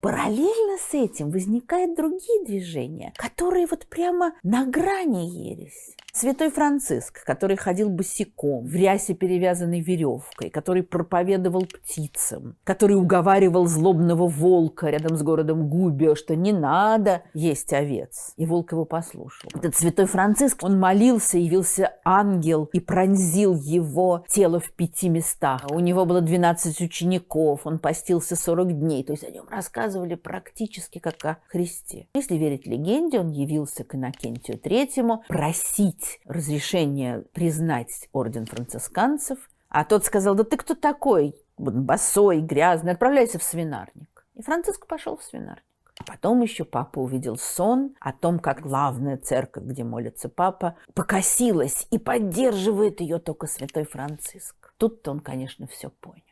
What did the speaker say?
Параллельно с этим возникают другие движения, которые вот прямо на грани ереси. Святой Франциск, который ходил босиком, в рясе, перевязанной веревкой, который проповедовал птицам, который уговаривал злобного волка рядом с городом Губио, что не надо есть овец. И волк его послушал. Этот святой Франциск, он молился, явился ангел и пронзил его тело в пяти местах. У него было 12 учеников, он постился 40 дней. То есть о нем рассказывали практически как о Христе. Если верить легенде, он явился к Иннокентию Третьему просить просить разрешения признать орден францисканцев. А тот сказал, да ты кто такой? Босой, грязный, отправляйся в свинарник. И Франциск пошел в свинарник. А потом еще папа увидел сон о том, как главная церковь, где молится папа, покосилась и поддерживает ее только святой Франциск. Тут-то он, конечно, все понял.